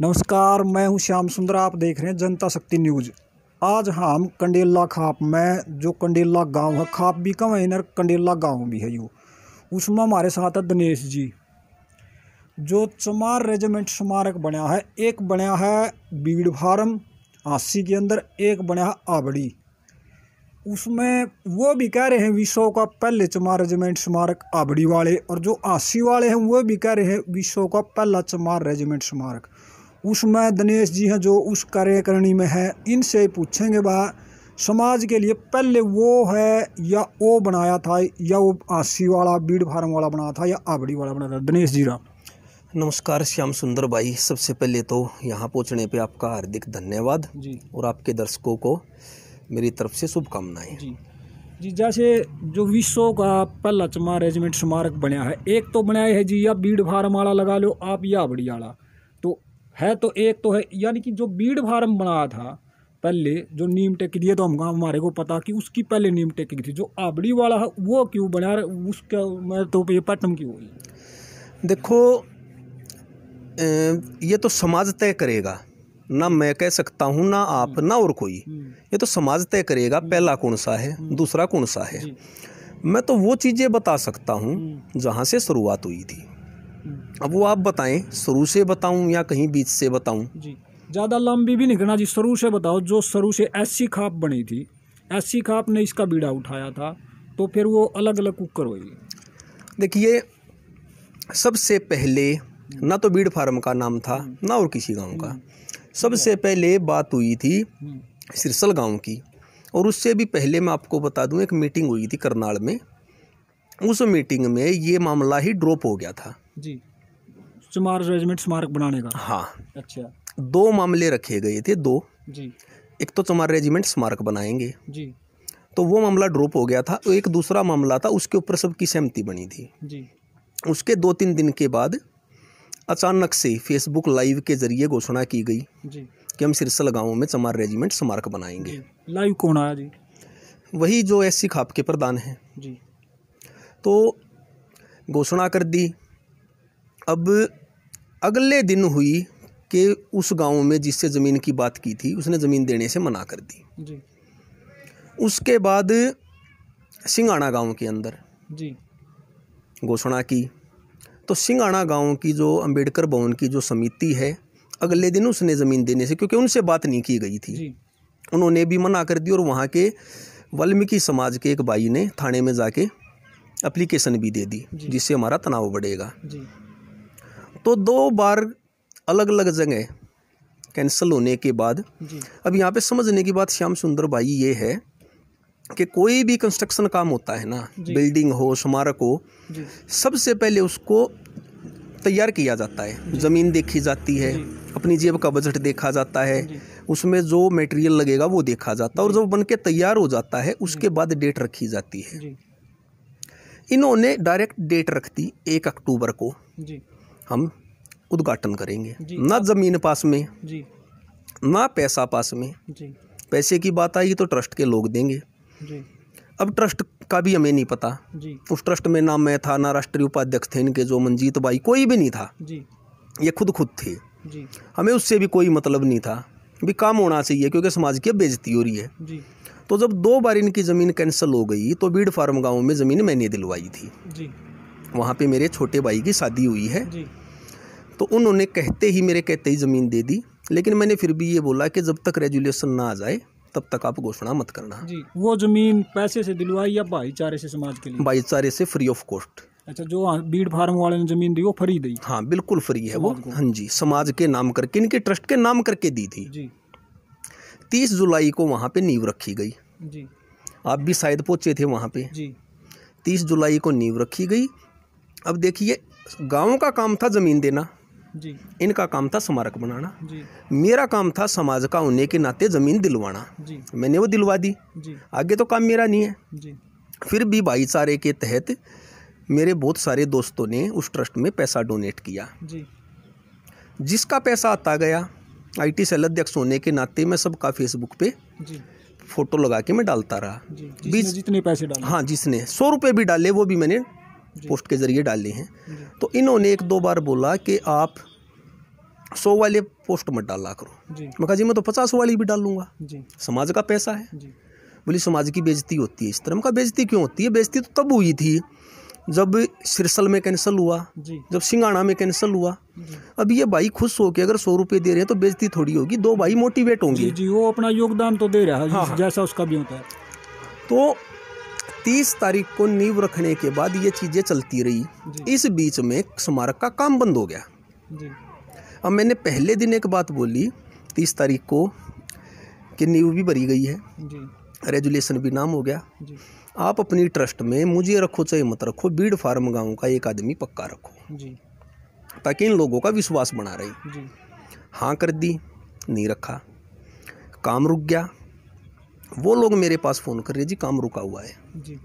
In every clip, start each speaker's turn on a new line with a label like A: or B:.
A: नमस्कार मैं हूं श्याम सुंदर आप देख रहे हैं जनता शक्ति न्यूज आज हम कंडेला खाप में जो कंडेला गांव है खाप भी कम है इनर कंडेला गांव भी है यू उसमें हमारे साथ है दिनेश जी जो चमार रेजिमेंट स्मारक बनया है एक बनया है बीड़ फार्म हांसी के अंदर एक बना है आबड़ी उसमें वो भी कह रहे हैं विश्व का पहले चमार रेजिमेंट स्मारक आबड़ी वाले और जो आसी वाले हैं वो भी कह रहे हैं विश्व का पहला चमार रेजिमेंट स्मारक उसमें दिनेश जी हैं जो उस कार्यकारिणी में है इनसे पूछेंगे बा समाज के लिए पहले वो है या ओ बनाया था या वो आसी वाला बीड़ फार्म वाला बनाया था या आबड़ी वाला बनाया था दिनेश
B: जी राम नमस्कार श्याम सुंदर भाई सबसे पहले तो यहाँ पहुँचने पे आपका हार्दिक धन्यवाद जी और आपके दर्शकों को मेरी तरफ से शुभकामनाएं जी
A: जी जैसे जो विश्व का पहला चमा रेजिमेंट स्मारक बनाया है एक तो बनाया है जी या बीड़ फार्म वाला लगा लो आप या आबड़ी वाला है तो एक तो है यानी कि जो बीड फार्म बनाया था पहले जो नीम टेक दिए तो हम हमारे को पता कि उसकी पहले नीम टेक की थी जो आबड़ी वाला है वो क्यों बना उसका मैं
B: तो ये पटम की हुई देखो ये तो समाज तय करेगा ना मैं कह सकता हूँ ना आप हम्म। ना और कोई हम्म। ये तो समाज तय करेगा हम्म। पहला कौन सा है दूसरा कौन सा है मैं तो वो चीज़ें बता सकता हूँ जहाँ से शुरुआत हुई थी अब वो आप बताएं शुरू से बताऊं या कहीं बीच से बताऊं
A: जी ज़्यादा लंबी भी नहीं करना जी शुरू से बताओ जो शुरू से ऐसी खाप बनी थी ऐसी खाप ने इसका बीड़ा उठाया था तो फिर वो अलग अलग कुकर हुई
B: देखिए सबसे पहले ना तो बीड़ फार्म का नाम था ना और किसी गांव का सबसे पहले बात हुई थी सिरसल गांव की और उससे भी पहले मैं आपको बता दूं एक मीटिंग हुई थी करनाल में उस मीटिंग में ये मामला ही ड्रॉप हो गया था जी स्मार रेजिमेंट
A: स्मारक बनाने का
B: हाँ अच्छा दो मामले रखे गए थे दो जी एक तो चमार रेजिमेंट स्मारक बनाएंगे जी तो वो मामला ड्रॉप हो गया था एक दूसरा मामला था उसके ऊपर सबकी सहमति बनी थी जी उसके दो तीन दिन के बाद अचानक से फेसबुक लाइव के जरिए घोषणा की गई जी कि हम सिरसल गाँव में चमार रेजिमेंट स्मारक बनाएंगे लाइव कौन आया जी वही जो एस सी खाप के प्रधान हैं जी तो घोषणा कर दी अब अगले दिन हुई कि उस गांव में जिससे ज़मीन की बात की थी उसने ज़मीन देने से मना कर दी जी उसके बाद सिंगाणा गांव के अंदर जी घोषणा की तो सिंगाणा गांव की जो अंबेडकर भवन की जो समिति है अगले दिन उसने ज़मीन देने से क्योंकि उनसे बात नहीं की गई थी उन्होंने भी मना कर दी और वहाँ के वाल्मीकि समाज के एक भाई ने थाने में जाके अप्लीकेशन भी दे दी जिससे हमारा तनाव बढ़ेगा तो दो बार अलग अलग जगह कैंसिल होने के बाद अब यहाँ पे समझने की बात श्याम सुंदर भाई ये है कि कोई भी कंस्ट्रक्शन काम होता है ना बिल्डिंग हो स्मारक हो सबसे पहले उसको तैयार किया जाता है ज़मीन देखी जाती है अपनी जेब का बजट देखा जाता है उसमें जो मटेरियल लगेगा वो देखा जाता है और जब बन के तैयार हो जाता है उसके बाद डेट रखी जाती है इन्होंने डायरेक्ट डेट रख दी एक अक्टूबर को हम उद्घाटन करेंगे ना ज़मीन पास में जी ना पैसा पास में जी पैसे की बात आई तो ट्रस्ट के लोग देंगे जी अब ट्रस्ट का भी हमें नहीं पता जी उस ट्रस्ट में ना मैं था ना राष्ट्रीय उपाध्यक्ष थे इनके जो मंजीत भाई कोई भी नहीं था जी ये खुद खुद थे जी हमें उससे भी कोई मतलब नहीं था भी काम होना चाहिए क्योंकि समाज की बेजती हो रही है जी तो जब दो बार इनकी ज़मीन कैंसिल हो गई तो बीड़ फार्म गांव में ज़मीन मैंने दिलवाई थी जी वहाँ पे मेरे छोटे भाई की शादी हुई है जी। तो उन्होंने कहते ही मेरे कहते ही ज़मीन दे दी लेकिन मैंने फिर भी ये बोला कि जब तक रेजुलेशन ना आ जाए तब तक आप घोषणा मत करना
A: जी वो ज़मीन पैसे से दिलवाई या भाईचारे से समाज के लिए
B: भाईचारे से फ्री ऑफ कॉस्ट अच्छा जो बीड फार्म वाले ने जमीन दी वो फ्री दी हाँ बिल्कुल फ्री है वो हाँ जी समाज के नाम करके इनके ट्रस्ट के नाम करके दी थी जी तीस जुलाई को वहाँ पे नींव रखी गई जी आप भी शायद पहुंचे थे वहाँ पे जी तीस जुलाई को नींव रखी गई अब देखिए गाँव का काम था ज़मीन देना जी इनका काम था स्मारक बनाना जी मेरा काम था समाज का होने के नाते ज़मीन दिलवाना जी मैंने वो दिलवा दी जी आगे तो काम मेरा नहीं है जी फिर भी भाईचारे के तहत मेरे बहुत सारे दोस्तों ने उस ट्रस्ट में पैसा डोनेट किया जी जिसका पैसा आता गया आईटी सेल अध्यक्ष होने के नाते मैं सबका फेसबुक पे जी फोटो लगा के मैं डालता रहा जी, जितने पैसे डाले हाँ जिसने सौ रुपये भी डाले वो भी मैंने पोस्ट के ज़रिए डाली हैं तो इन्होंने एक दो बार बोला कि आप सौ वाले पोस्ट मत डाला करो मैं कहा जी मैं तो पचास वाली भी डालूंगा समाज का पैसा है बोली समाज की बेजती होती है इस तरह का बेजती क्यों होती है बेजती तो तब हुई थी जब सिरसल में कैंसिल हुआ जब सिंगाणा में कैंसिल हुआ अब ये भाई खुश हो के अगर सौ रुपये दे रहे हैं तो बेजती थोड़ी होगी दो भाई मोटिवेट होंगे जी, जी वो अपना योगदान तो दे रहा है हाँ, हाँ। जैसा उसका भी होता है तो तीस तारीख को नींव रखने के बाद ये चीज़ें चलती रही इस बीच में स्मारक का काम बंद हो गया अब मैंने पहले दिन एक बात बोली तीस तारीख को कि नींव भी भरी गई है रेजुलेशन भी नाम हो गया आप अपनी ट्रस्ट में मुझे रखो चाहे मत रखो बीड़ फार्म गांव का एक आदमी पक्का
C: रखो
B: ताकि इन लोगों का विश्वास बना रहे हाँ कर दी नहीं रखा काम रुक गया वो लोग मेरे पास फ़ोन कर रहे जी काम रुका हुआ है जी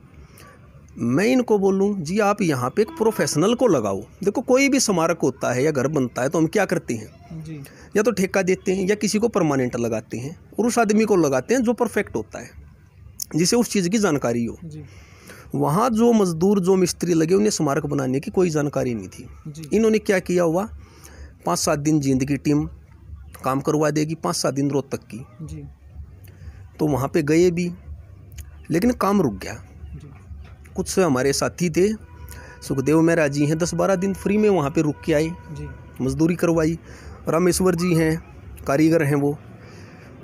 B: मैं इनको बोलूँ जी आप यहाँ पे एक प्रोफेशनल को लगाओ देखो कोई भी स्मारक होता है या घर बनता है तो हम क्या करते हैं जी। या तो ठेका देते हैं या किसी को परमानेंट लगाते हैं और उस आदमी को लगाते हैं जो परफेक्ट होता है जिसे उस चीज़ की जानकारी हो वहाँ जो मज़दूर जो मिस्त्री लगे उन्हें स्मारक बनाने की कोई जानकारी नहीं थी इन्होंने क्या किया हुआ पाँच सात दिन जींद की टीम काम करवा देगी पाँच सात दिन रोहतक की तो वहाँ पे गए भी लेकिन काम रुक गया कुछ से हमारे साथी थे सुखदेव मेहरा जी हैं दस बारह दिन फ्री में वहाँ पे रुक के आए मजदूरी करवाई रामेश्वर जी हैं कारीगर हैं वो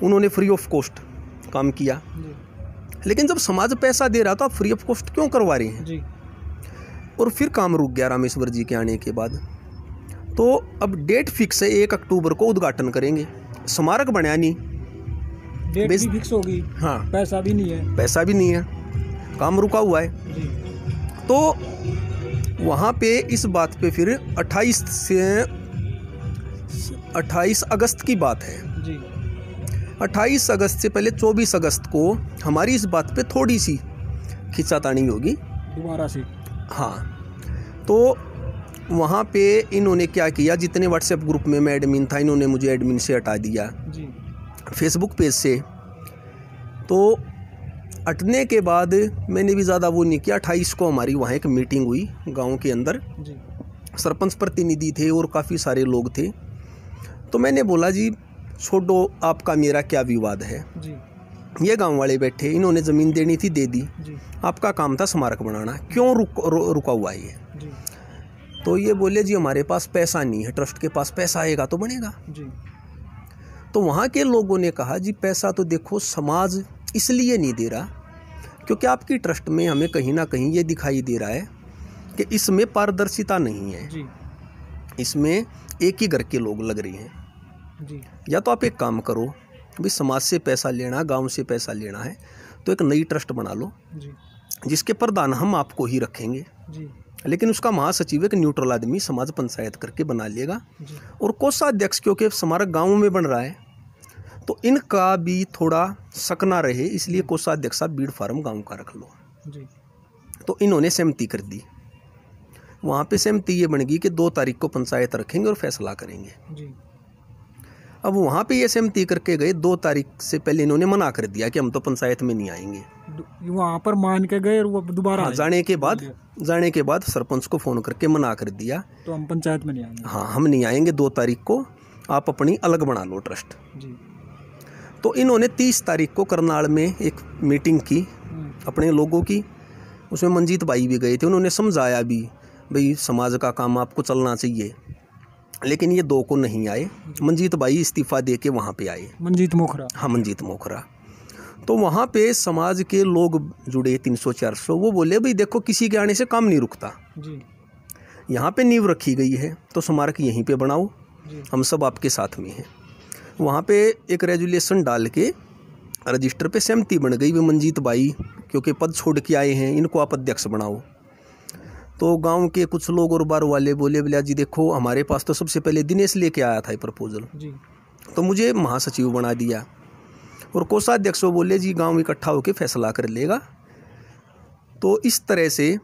B: उन्होंने फ्री ऑफ कॉस्ट काम किया लेकिन जब समाज पैसा दे रहा तो आप फ्री ऑफ कॉस्ट क्यों करवा रहे हैं जी। और फिर काम रुक गया रामेश्वर जी के आने के बाद तो अब डेट फिक्स है एक अक्टूबर को उद्घाटन करेंगे स्मारक बनया नहीं डेट भी फिक्स होगी हाँ पैसा भी नहीं है पैसा भी नहीं है काम रुका हुआ है जी तो वहाँ पे इस बात पे फिर 28 से 28 अगस्त की बात है जी 28 अगस्त से पहले 24 अगस्त को हमारी इस बात पे थोड़ी सी खिंचातानी होगी दोबारा से हाँ तो वहाँ पे इन्होंने क्या किया जितने व्हाट्सएप ग्रुप में मैं एडमिन था इन्होंने मुझे एडमिन से हटा दिया फेसबुक पेज से तो अटने के बाद मैंने भी ज़्यादा वो नहीं किया अट्ठाईस को हमारी वहाँ एक मीटिंग हुई गांव के अंदर सरपंच प्रतिनिधि थे और काफ़ी सारे लोग थे तो मैंने बोला जी छोड़ो आपका मेरा क्या विवाद है जी। ये गांव वाले बैठे इन्होंने ज़मीन देनी थी दे दी आपका काम था स्मारक बनाना क्यों रुक रु, रुका हुआ ये तो ये बोले जी हमारे पास पैसा नहीं है ट्रस्ट के पास पैसा आएगा तो बनेगा जी। तो वहाँ के लोगों ने कहा जी पैसा तो देखो समाज इसलिए नहीं दे रहा क्योंकि आपकी ट्रस्ट में हमें कहीं ना कहीं ये दिखाई दे रहा है कि इसमें पारदर्शिता नहीं है इसमें एक ही घर के लोग लग रही हैं जी या तो आप एक काम करो भाई समाज से पैसा लेना गांव से पैसा लेना है तो एक नई ट्रस्ट बना लो जी जिसके प्रधान हम आपको ही रखेंगे जी लेकिन उसका महासचिव एक न्यूट्रल आदमी समाज पंचायत करके बना लेगा और कोसा अध्यक्ष क्योंकि स्मारक गाँव में बन रहा है तो इनका भी थोड़ा सकना रहे इसलिए अध्यक्ष साहब बीड़ फार्म गाँव का रख लो जी तो इन्होंने सहमति कर दी वहाँ पे सहमति ये बन गई कि दो तारीख को पंचायत रखेंगे और फैसला करेंगे जी अब वहाँ पे ये सहमति करके गए दो तारीख से पहले इन्होंने मना कर दिया कि हम तो पंचायत में नहीं आएंगे वहाँ पर मान के गए और वो दोबारा हाँ, जाने के बाद जाने के बाद सरपंच को फ़ोन करके मना कर दिया
A: तो हम पंचायत में नहीं आएंगे
B: हाँ हम नहीं आएंगे दो तारीख को आप अपनी अलग बना लो ट्रस्ट जी तो इन्होंने तीस तारीख को करनाल में एक मीटिंग की हम्म। अपने लोगों की उसमें मंजीत भाई भी गए थे उन्होंने समझाया भी भाई समाज का काम आपको चलना चाहिए लेकिन ये दो को नहीं आए मंजीत बाई इस्तीफ़ा दे के वहाँ पर आए मंजीत मोखरा हाँ मंजीत मोखरा तो वहाँ पे समाज के लोग जुड़े 300-400 वो बोले भाई देखो किसी के आने से काम नहीं रुकता जी यहाँ पे नींव रखी गई है तो स्मारक यहीं पे बनाओ हम सब आपके साथ में हैं वहाँ पे एक रेजुलेशन डाल के रजिस्टर पे सहमति बन गई वे मंजीत बाई क्योंकि पद छोड़ के आए हैं इनको आप अध्यक्ष बनाओ तो गांव के कुछ लोग और बार वाले बोले बोले जी देखो हमारे पास तो सबसे पहले दिनेश लेके आया था ये प्रपोजल जी तो मुझे महासचिव बना दिया और कोषाध्यक्ष वो बोले जी गांव इकट्ठा होकर फैसला कर लेगा तो इस तरह से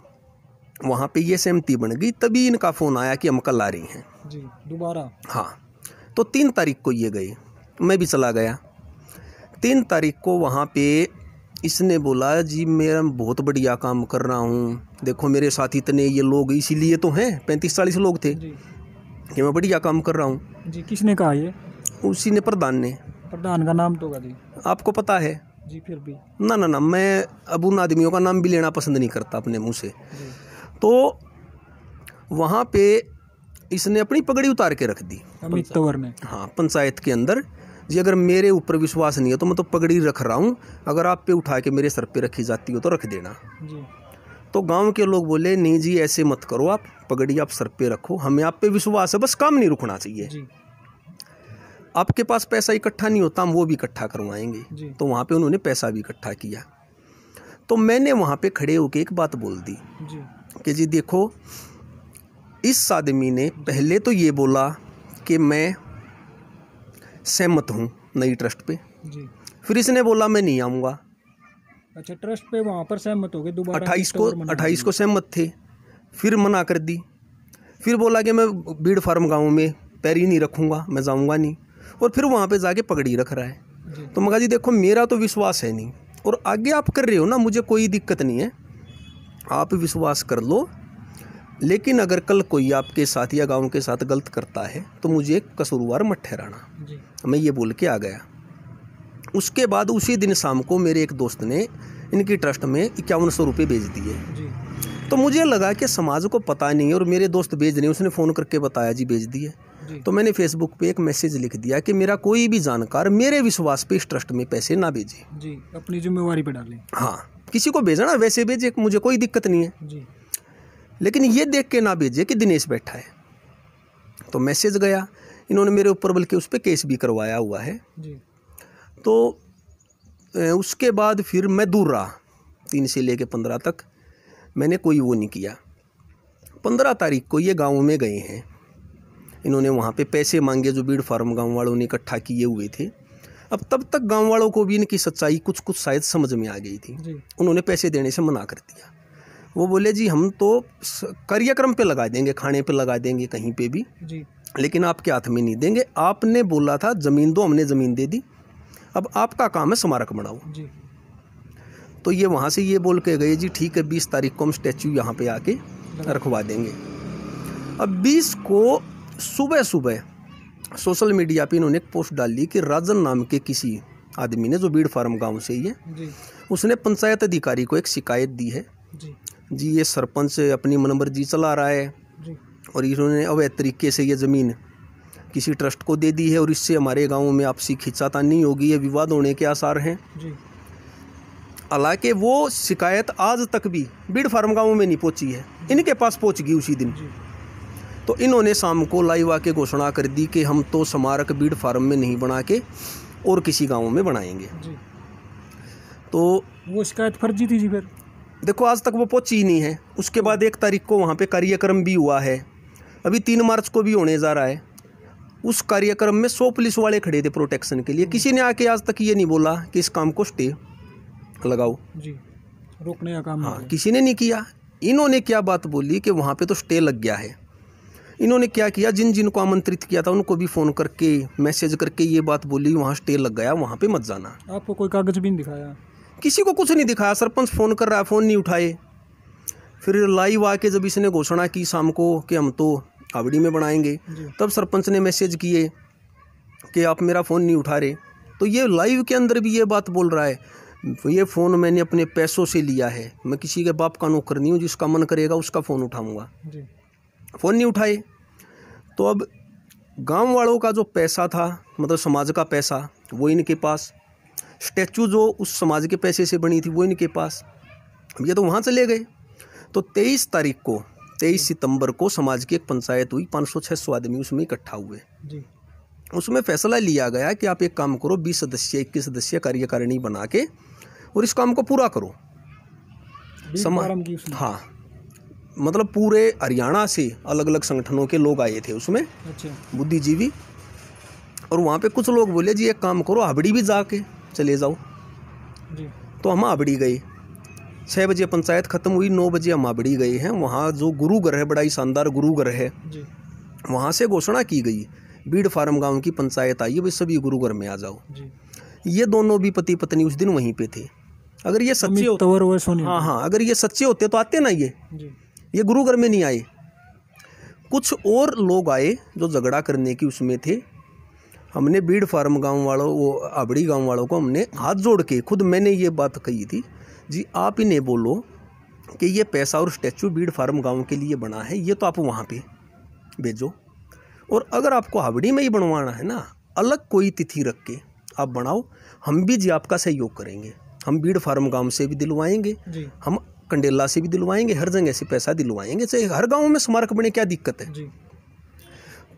B: वहाँ पे ये सहमति बन गई तभी इनका फ़ोन आया कि हम कल आ रही हैं
A: जी दोबारा
B: हाँ तो तीन तारीख को ये गए मैं भी चला गया तीन तारीख को वहाँ पे इसने बोला जी मेरा बहुत बढ़िया काम कर रहा हूँ देखो मेरे साथ इतने ये लोग इसीलिए तो हैं पैंतीस चालीस लोग थे कि मैं बढ़िया काम कर रहा हूँ
A: जी किसने कहा ये
B: उसी ने प्रधान ने
A: प्रधान का नाम तो जी
B: आपको पता है जी फिर भी ना ना ना मैं अब उन आदमियों का नाम भी लेना पसंद नहीं करता अपने मुंह से तो वहाँ पे इसने अपनी पगड़ी उतार के रख दी अमित तंवर ने हाँ पंचायत के अंदर जी अगर मेरे ऊपर विश्वास नहीं है तो मैं तो पगड़ी रख रहा हूँ अगर आप पे उठा के मेरे सर पे रखी जाती हो तो रख देना जी तो गांव के लोग बोले नहीं जी ऐसे मत करो आप पगड़ी आप सर पे रखो हमें आप पे विश्वास है बस काम नहीं रुकना चाहिए जी। आपके पास पैसा इकट्ठा नहीं होता हम वो भी इकट्ठा करवाएंगे तो वहाँ पर उन्होंने पैसा भी इकट्ठा किया तो मैंने वहाँ पर खड़े होकर एक बात बोल दी कि जी देखो इस आदमी ने पहले तो ये बोला कि मैं सहमत हूँ नई ट्रस्ट पे जी फिर इसने बोला मैं नहीं आऊँगा
A: अच्छा ट्रस्ट पे वहाँ पर सहमत हो गए अट्ठाईस को अट्ठाईस को
B: सहमत थे फिर मना कर दी फिर बोला कि मैं भीड़ फार्म गाँव में पैर ही नहीं रखूँगा मैं जाऊँगा नहीं और फिर वहाँ पर जाके पगड़ी रख रहा है तो मगा जी देखो मेरा तो विश्वास है नहीं और आगे आप कर रहे हो ना मुझे कोई दिक्कत नहीं है आप विश्वास कर लो लेकिन अगर कल कोई आपके साथ या गाँव के साथ गलत करता है तो मुझे कसूरवार मत ठहराना मैं ये बोल के आ गया उसके बाद उसी दिन शाम को मेरे एक दोस्त ने इनकी ट्रस्ट में इक्यावन सौ रुपये भेज दिए तो मुझे लगा कि समाज को पता नहीं है और मेरे दोस्त भेज रहे उसने फ़ोन करके बताया जी भेज दिए तो मैंने फेसबुक पे एक मैसेज लिख दिया कि मेरा कोई भी जानकार मेरे विश्वास पे इस ट्रस्ट में पैसे ना भेजे
A: जी अपनी जिम्मेवारी पे डालें
B: हाँ किसी को भेजना वैसे भेजे मुझे कोई दिक्कत नहीं है जी लेकिन ये देख के ना भेजिए कि दिनेश बैठा है तो मैसेज गया इन्होंने मेरे ऊपर बल्कि उस पर केस भी करवाया हुआ है जी तो उसके बाद फिर मैं दूर रहा तीन से लेके पंद्रह तक मैंने कोई वो नहीं किया पंद्रह तारीख को ये गाँव में गए हैं इन्होंने वहाँ पे पैसे मांगे जो बीड़ फार्म गाँव वालों ने इकट्ठा किए हुए थे अब तब तक गाँव वालों को भी इनकी सच्चाई कुछ कुछ शायद समझ में आ गई थी उन्होंने पैसे देने से मना कर दिया वो बोले जी हम तो कार्यक्रम पे लगा देंगे खाने पे लगा देंगे कहीं पे भी जी लेकिन आपके हाथ में नहीं देंगे आपने बोला था ज़मीन दो हमने ज़मीन दे दी अब आपका काम है स्मारक बनाओ जी तो ये वहाँ से ये बोल के गए जी ठीक है बीस तारीख को हम स्टैचू यहाँ पे आके रखवा देंगे अब बीस को सुबह सुबह सोशल मीडिया पे इन्होंने एक पोस्ट डाल ली कि राजन नाम के किसी आदमी ने जो बीड़ फार्म गांव से ही है उसने पंचायत अधिकारी को एक शिकायत दी है जी ये सरपंच अपनी मनमर्जी चला रहा है और इन्होंने अवैध तरीके से ये ज़मीन किसी ट्रस्ट को दे दी है और इससे हमारे गाँव में आपसी खिंचातानी होगी ये विवाद होने के आसार हैं हालांकि वो शिकायत आज तक भी बीड़ फार्म गाँव में नहीं पहुंची है इनके पास पहुंच गई उसी दिन तो इन्होंने शाम को लाइव आके घोषणा कर दी कि हम तो स्मारक बीड़ फार्म में नहीं बना के और किसी गाँव में बनाएंगे तो वो शिकायत फर्जी थी जी फिर देखो आज तक वो पहुँची नहीं है उसके बाद एक तारीख को वहाँ पे कार्यक्रम भी हुआ है अभी तीन मार्च को भी होने जा रहा है उस कार्यक्रम में सौ पुलिस वाले खड़े थे प्रोटेक्शन के लिए किसी ने आके आज तक ये नहीं बोला कि इस काम को स्टे लगाओ
A: जी रोकने का काम
B: हाँ किसी ने नहीं किया इन्होंने क्या बात बोली कि वहाँ पे तो स्टे लग गया है इन्होंने क्या किया जिन जिनको आमंत्रित किया था उनको भी फ़ोन करके मैसेज करके ये बात बोली वहाँ स्टे लग गया वहाँ पे मत जाना आपको कोई कागज़ भी नहीं दिखाया किसी को कुछ नहीं दिखाया सरपंच फ़ोन कर रहा है फ़ोन नहीं उठाए फिर लाइव आके जब इसने घोषणा की शाम को कि हम तो आवड़ी में बनाएंगे तब सरपंच ने मैसेज किए कि आप मेरा फ़ोन नहीं उठा रहे तो ये लाइव के अंदर भी ये बात बोल रहा है तो ये फ़ोन मैंने अपने पैसों से लिया है मैं किसी के बाप का नौकर नहीं हूँ जिसका मन करेगा उसका फ़ोन उठाऊँगा फ़ोन नहीं उठाए तो अब गांव वालों का जो पैसा था मतलब समाज का पैसा वो इनके पास स्टैचू जो उस समाज के पैसे से बनी थी वो इनके पास ये तो वहाँ से ले गए तो तेईस तारीख को तेईस सितंबर को समाज की एक पंचायत हुई पाँच सौ छः सौ आदमी उसमें इकट्ठा हुए जी उसमें फैसला लिया गया कि आप एक काम करो बीस सदस्य इक्कीस सदस्य कार्यकारिणी बना के और इस काम को पूरा करो समाज हाँ मतलब पूरे हरियाणा से अलग अलग संगठनों के लोग आए थे उसमें अच्छा बुद्धिजीवी और वहाँ पे कुछ लोग बोले जी एक काम करो हाबड़ी भी जाके चले जाओ जी तो हम आबड़ी गए छः बजे पंचायत ख़त्म हुई नौ बजे हम आबड़ी गए हैं वहाँ जो गुरुघर है बड़ा ही शानदार गुरु ग्रह है वहाँ से घोषणा की गई बीड़ फार्म गांव की पंचायत आई है भाई सभी घर में आ जाओ जी ये दोनों भी पति पत्नी उस दिन वहीं पे थे अगर ये सच्चे होते हाँ हाँ अगर ये सच्चे होते तो आते ना ये ये गुरु घर में नहीं आए कुछ और लोग आए जो झगड़ा करने की उसमें थे हमने बीड़ फार्म गांव वालों वो आबड़ी गांव वालों को हमने हाथ जोड़ के खुद मैंने ये बात कही थी जी आप इन्हें बोलो कि ये पैसा और स्टैचू बीड़ फार्म गांव के लिए बना है ये तो आप वहाँ पे भेजो और अगर आपको हावड़ी में ही बनवाना है ना अलग कोई तिथि रख के आप बनाओ हम भी जी आपका सहयोग करेंगे हम बीड़ फार्म गांव से भी दिलवाएंगे हम कंडेला से भी दिलवाएंगे हर जगह से पैसा दिलवाएंगे चाहे हर गांव में स्मारक बने क्या दिक्कत है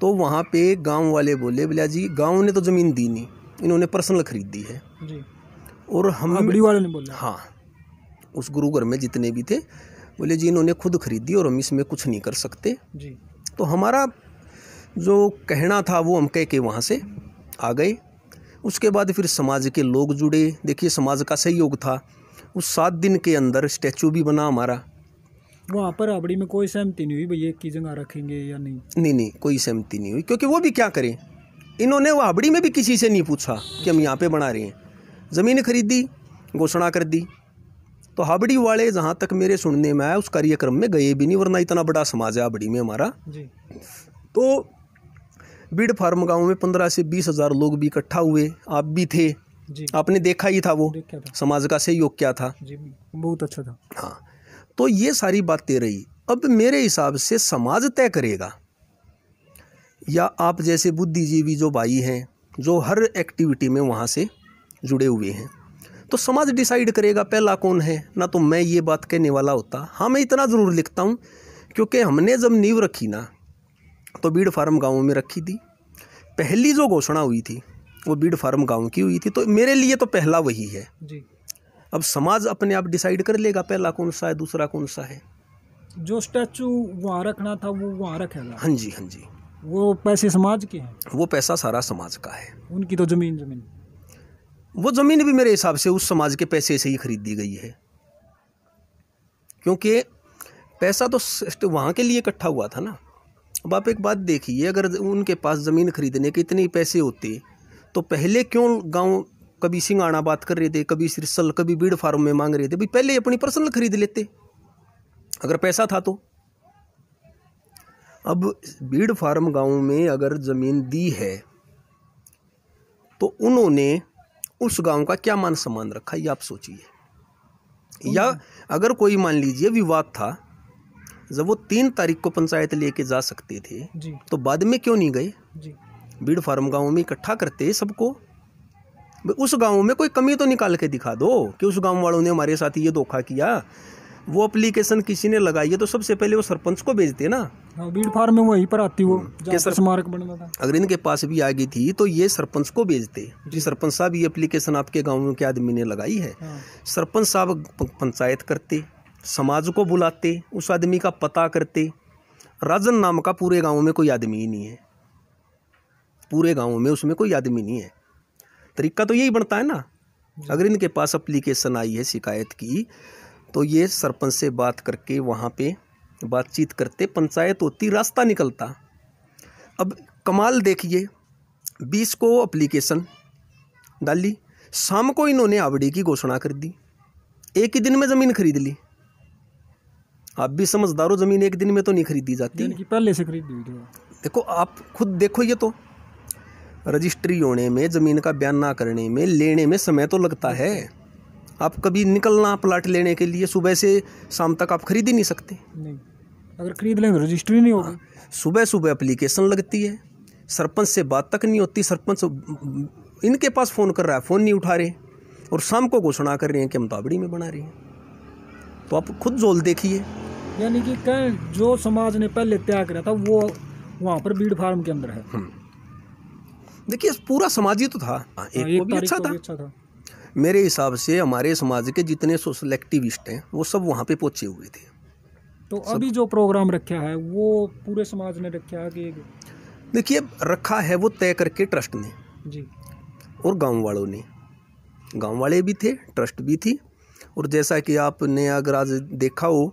B: तो वहाँ पे गांव वाले बोले बोलिया जी गांव ने तो ज़मीन दी नहीं इन्होंने पर्सनल खरीद दी है जी और हाँ, हम बड़ी वाले ने बोला हाँ उस गुरु घर में जितने भी थे बोले जी इन्होंने खुद खरीदी और हम इसमें कुछ नहीं कर सकते जी तो हमारा जो कहना था वो हम कह के वहाँ से आ गए उसके बाद फिर समाज के लोग जुड़े देखिए समाज का सहयोग था उस सात दिन के अंदर स्टैचू भी बना हमारा
A: वहाँ पर राबड़ी में कोई सहमति नहीं हुई भैया की जगह रखेंगे या नहीं
B: नहीं नहीं कोई सहमति नहीं हुई क्योंकि वो भी क्या करें इन्होंने वाबड़ी में भी किसी से नहीं पूछा कि हम यहाँ पे बना रहे हैं ज़मीन खरीद दी घोषणा कर दी तो हाबड़ी वाले जहाँ तक मेरे सुनने में आया उस कार्यक्रम में गए भी नहीं वरना इतना बड़ा समाज है हाबड़ी में हमारा जी तो बीड़ फार्म गांव में पंद्रह से बीस हज़ार लोग भी इकट्ठा हुए आप भी थे जी आपने देखा ही था वो था। समाज का सहयोग क्या था जी बहुत अच्छा था हाँ तो ये सारी बातें रही अब मेरे हिसाब से समाज तय करेगा या आप जैसे बुद्धिजीवी जो भाई हैं जो हर एक्टिविटी में वहाँ से जुड़े हुए हैं तो समाज डिसाइड करेगा पहला कौन है ना तो मैं ये बात कहने वाला होता हाँ मैं इतना ज़रूर लिखता हूँ क्योंकि हमने जब नींव रखी ना तो बीड़ फार्म गाँव में रखी थी पहली जो घोषणा हुई थी वो बीड़ फार्म गाँव की हुई थी तो मेरे लिए तो पहला वही है जी अब समाज अपने आप डिसाइड कर लेगा पहला कौन सा है दूसरा कौन सा है
A: जो स्टैचू वहाँ रखना
B: था वो वहाँ रखेगा हाँ जी हाँ जी वो पैसे समाज के हैं वो पैसा सारा समाज का है उनकी तो जमीन जमीन वो ज़मीन भी मेरे हिसाब से उस समाज के पैसे से ही खरीदी गई है क्योंकि पैसा तो वहाँ के लिए इकट्ठा हुआ था ना अब आप एक बात देखिए अगर उनके पास ज़मीन खरीदने के इतने पैसे होते तो पहले क्यों गांव कभी सिंगाना बात कर रहे थे कभी सिरसल कभी बीड़ फार्म में मांग रहे थे भाई पहले अपनी पर्सनल खरीद लेते अगर पैसा था तो अब बीड़ फार्म गांव में अगर ज़मीन दी है तो उन्होंने उस गांव का क्या मान सम्मान रखा ये आप सोचिए या अगर कोई मान लीजिए विवाद था जब वो तीन तारीख को पंचायत लेके जा सकते थे तो बाद में क्यों नहीं गए बीड़ फार्म गांव में इकट्ठा करते सबको उस गांव में कोई कमी तो निकाल के दिखा दो कि उस गांव वालों ने हमारे साथ ये धोखा किया वो अप्लीकेशन किसी ने लगाई है तो सबसे पहले वो सरपंच को भेजते ना भीड़ हाँ, फार में वहीं पर आती वो हम्म, स्मारक बनना था अगर इनके पास भी आ गई थी तो ये सरपंच को भेजते जी सरपंच साहब ये अप्लीकेशन आपके गाँव के आदमी ने लगाई है हाँ। सरपंच साहब पंचायत करते समाज को बुलाते उस आदमी का पता करते राजन नाम का पूरे गाँव में कोई आदमी ही नहीं है पूरे गाँव में उसमें कोई आदमी नहीं है तरीका तो यही बनता है ना अगर इनके पास अप्लीकेशन आई है शिकायत की तो ये सरपंच से बात करके वहाँ पे बातचीत करते पंचायत होती रास्ता निकलता अब कमाल देखिए बीस को अप्लीकेशन डाली शाम को इन्होंने आवड़ी की घोषणा कर दी एक ही दिन में ज़मीन खरीद ली आप भी समझदार हो ज़मीन एक दिन में तो नहीं खरीदी जाती
A: पहले से खरीदी
B: देखो आप खुद देखो ये तो रजिस्ट्री होने में ज़मीन का बयान ना करने में लेने में समय तो लगता है आप कभी निकलना प्लाट लेने के लिए सुबह से शाम तक आप खरीद ही नहीं सकते नहीं अगर खरीद लेंगे तो रजिस्ट्री नहीं होगा हाँ, सुबह सुबह अप्लीकेशन लगती है सरपंच से बात तक नहीं होती सरपंच इनके पास फ़ोन कर रहा है फ़ोन नहीं उठा रहे और शाम को घोषणा कर रहे हैं कि हम ताबड़ी तो में बना रहे हैं तो आप खुद जोल देखिए यानी कि जो समाज ने पहले
A: त्याग करा था वो वहाँ पर भीड़ फार्म के अंदर है हम्म।
B: देखिए पूरा समाज ही तो था हाँ, एक, वो भी अच्छा तो था, भी अच्छा था। मेरे हिसाब से हमारे समाज के जितने सोशल एक्टिविस्ट हैं वो सब वहाँ पे पहुँचे हुए थे
A: तो अभी जो प्रोग्राम रखा है वो पूरे समाज ने रखा है कि
B: देखिए रखा है वो तय करके ट्रस्ट ने जी और गांव वालों ने गांव वाले भी थे ट्रस्ट भी थी और जैसा कि आपने अगर आज देखा हो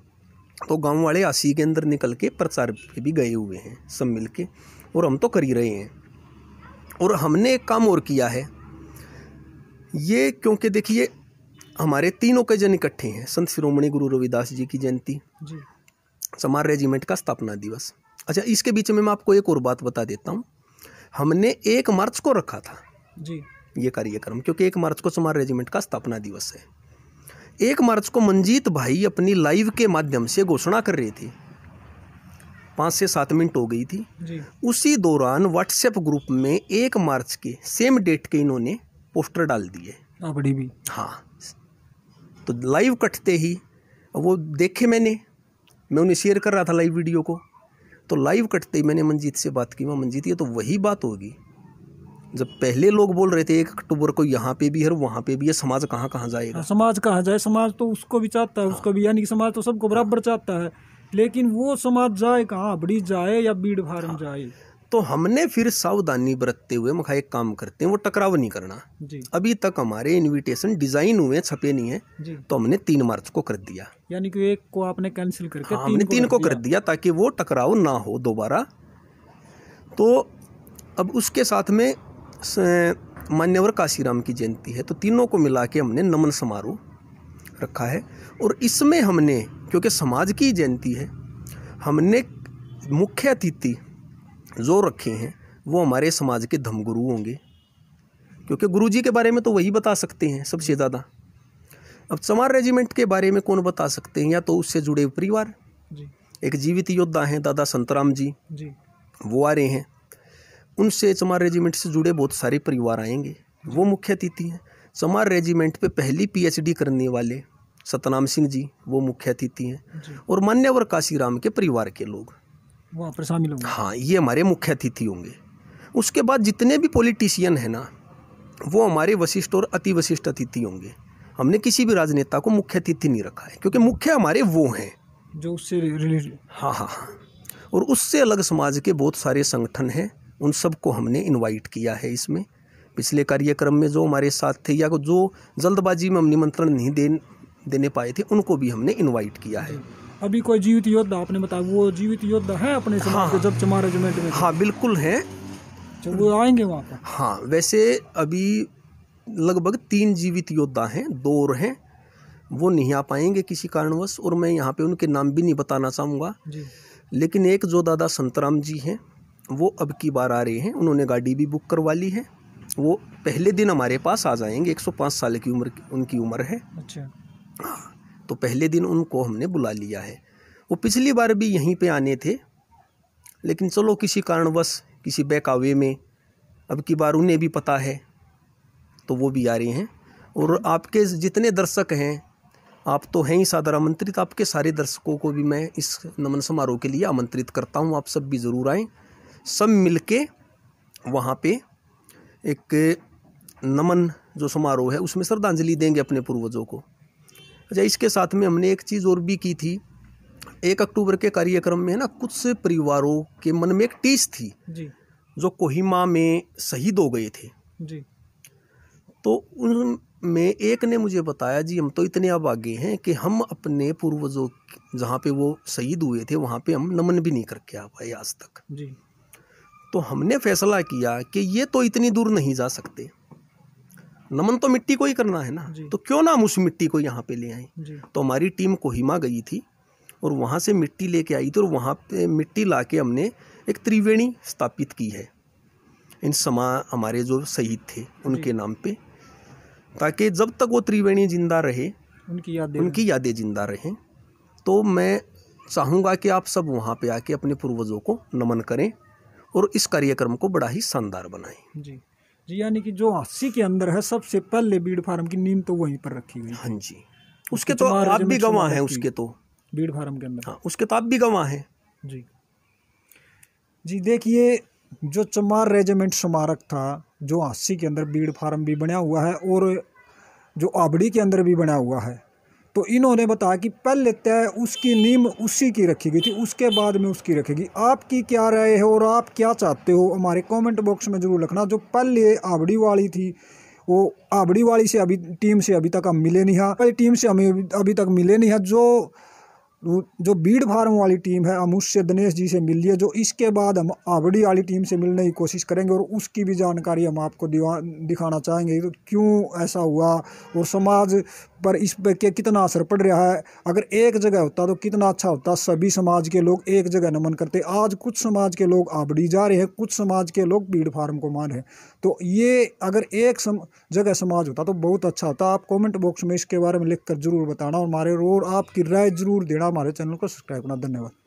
B: तो गांव वाले आसी के अंदर निकल के प्रचार पे भी गए हुए हैं सब मिल के और हम तो कर ही रहे हैं और हमने एक काम और किया है ये क्योंकि देखिए हमारे तीनों के जन इकट्ठे हैं संत शिरोमणि गुरु रविदास जी की जयंती समार रेजिमेंट का स्थापना दिवस अच्छा इसके बीच में मैं आपको एक और बात बता देता हूँ हमने एक मार्च को रखा था जी ये कार्यक्रम क्योंकि एक मार्च को समार रेजिमेंट का स्थापना दिवस है एक मार्च को मंजीत भाई अपनी लाइव के माध्यम से घोषणा कर रहे थे पाँच से सात मिनट हो गई थी जी। उसी दौरान व्हाट्सएप ग्रुप में एक मार्च के सेम डेट के इन्होंने पोस्टर डाल दिए बड़ी भी हाँ तो लाइव कटते ही वो देखे मैंने मैं उन्हें शेयर कर रहा था लाइव वीडियो को तो लाइव कटते ही मैंने मंजीत से बात की मैं मंजीत ये तो वही बात होगी जब पहले लोग बोल रहे थे एक अक्टूबर को यहाँ पे भी है वहाँ पे भी है समाज कहाँ कहाँ जाएगा हाँ,
A: समाज कहाँ जाए समाज तो उसको भी चाहता है उसको हाँ। भी यानी कि समाज तो सबको बराबर चाहता है लेकिन वो समाज जाए कहाँ
B: बड़ी जाए या भीड़
A: भाड़ में जाए
B: तो हमने फिर सावधानी बरतते हुए मखा एक काम करते हैं वो टकराव नहीं करना जी अभी तक हमारे इनविटेशन डिजाइन हुए छपे नहीं है तो हमने तीन मार्च को कर दिया
A: यानी कि एक को आपने कैंसिल करके हाँ, तीन हमने को तीन को कर
B: दिया ताकि वो टकराव ना हो दोबारा तो अब उसके साथ में मान्यवर काशीराम की जयंती है तो तीनों को मिला के हमने नमन समारोह रखा है और इसमें हमने क्योंकि समाज की जयंती है हमने मुख्य अतिथि जो रखे हैं वो हमारे समाज के धर्मगुरु होंगे क्योंकि गुरु जी के बारे में तो वही बता सकते हैं सबसे ज़्यादा अब चमार रेजिमेंट के बारे में कौन बता सकते हैं या तो उससे जुड़े परिवार एक जीवित योद्धा हैं दादा संतराम जी, जी वो आ रहे हैं उनसे चमार रेजिमेंट से जुड़े बहुत सारे परिवार आएंगे वो मुख्य अतिथि हैं चमार रेजिमेंट पे पहली पीएचडी करने वाले सतनाम सिंह जी वो मुख्य अतिथि हैं और मान्यवर काशीराम के परिवार के लोग वहाँ पर शामिल होंगे हाँ ये हमारे मुख्य अतिथि होंगे उसके बाद जितने भी पॉलिटिशियन हैं ना वो हमारे वशिष्ठ और अति वशिष्ठ अतिथि होंगे हमने किसी भी राजनेता को मुख्य अतिथि नहीं रखा है क्योंकि मुख्य हमारे वो हैं
A: जो उससे रिलेटेड
B: हाँ हाँ हाँ और उससे अलग समाज के बहुत सारे संगठन हैं उन सबको हमने इनवाइट किया है इसमें पिछले कार्यक्रम में जो हमारे साथ थे या जो जल्दबाजी में हम निमंत्रण नहीं दे देने पाए थे उनको भी हमने इनवाइट किया है
A: अभी कोई जीवित योद्धा आपने बताया वो जीवित योद्धा है
B: अपने हाँ, के जब चमार रेजिमेंट में हाँ बिल्कुल हैं वो आएंगे वहाँ पर हाँ वैसे अभी लगभग तीन जीवित योद्धा हैं दो और हैं वो नहीं आ पाएंगे किसी कारणवश और मैं यहाँ पे उनके नाम भी नहीं बताना चाहूँगा लेकिन एक जो दादा संतराम जी हैं वो अब की बार आ रहे हैं उन्होंने गाड़ी भी बुक करवा ली है वो पहले दिन हमारे पास आ जाएंगे 105 साल की उम्र उनकी उम्र है अच्छा तो पहले दिन उनको हमने बुला लिया है वो पिछली बार भी यहीं पे आने थे लेकिन चलो किसी कारणवश किसी बैकावे में अब की बार उन्हें भी पता है तो वो भी आ रहे हैं और आपके जितने दर्शक हैं आप तो हैं ही सादर आमंत्रित आपके सारे दर्शकों को भी मैं इस नमन समारोह के लिए आमंत्रित करता हूँ आप सब भी ज़रूर आएँ सब मिल के वहाँ पे एक नमन जो समारोह है उसमें श्रद्धांजलि देंगे अपने पूर्वजों को अच्छा इसके साथ में हमने एक चीज़ और भी की थी एक अक्टूबर के कार्यक्रम में है ना कुछ परिवारों के मन में एक टीस थी जी जो कोहिमा में शहीद हो गए थे जी तो उनमें एक ने मुझे बताया जी हम तो इतने अब आगे हैं कि हम अपने पूर्वजों जहाँ पे वो शहीद हुए थे वहाँ पे हम नमन भी नहीं करके आ पाए आज तक जी तो हमने फैसला किया कि ये तो इतनी दूर नहीं जा सकते नमन तो मिट्टी को ही करना है ना तो क्यों ना हम उस मिट्टी को यहाँ पे ले आए तो हमारी टीम कोहिमा गई थी और वहाँ से मिट्टी लेके आई थी और वहाँ पे मिट्टी ला के हमने एक त्रिवेणी स्थापित की है इन समा हमारे जो शहीद थे उनके नाम पे ताकि जब तक वो त्रिवेणी जिंदा रहे
A: उनकी यादें उनकी
B: यादें जिंदा रहें तो मैं चाहूँगा कि आप सब वहाँ पे आके अपने पूर्वजों को नमन करें और इस कार्यक्रम को बड़ा ही शानदार बनाएं
A: जी यानी कि जो अस्सी के अंदर है सबसे पहले बीड फार्म की नींद तो वहीं पर रखी गई हाँ जी उसके तो आप भी गवाह हैं उसके तो बीड फार्म के अंदर हाँ, उसके तो आप भी गवाह हैं जी जी देखिए जो चमार रेजिमेंट स्मारक था जो अस्सी के अंदर बीड फार्म भी बना हुआ है और जो आबड़ी के अंदर भी बना हुआ है तो इन्होंने बताया कि पहले तय उसकी नीम उसी की रखी गई थी उसके बाद में उसकी रखेगी आपकी क्या राय है और आप क्या चाहते हो हमारे कमेंट बॉक्स में ज़रूर रखना जो पहले आबड़ी वाली थी वो आबड़ी वाली से अभी टीम से अभी तक हम मिले नहीं हाँ पहले टीम से हमें अभी तक मिले नहीं हाँ जो जो भीड़ फार्म वाली टीम है हम उससे दिनेश जी से मिलिए जो इसके बाद हम आवड़ी वाली टीम से मिलने की कोशिश करेंगे और उसकी भी जानकारी हम आपको दिखाना चाहेंगे तो क्यों ऐसा हुआ और समाज पर इस पर के कितना असर पड़ रहा है अगर एक जगह होता तो कितना अच्छा होता सभी समाज के लोग एक जगह नमन करते आज कुछ समाज के लोग आबड़ी जा रहे हैं कुछ समाज के लोग भीड़ फार्म को मान रहे हैं तो ये अगर एक सम, जगह समाज होता तो बहुत अच्छा होता आप कमेंट बॉक्स में इसके बारे में लिख कर जरूर बताना और
C: हमारे और आपकी राय जरूर देना हमारे चैनल को सब्सक्राइब करना धन्यवाद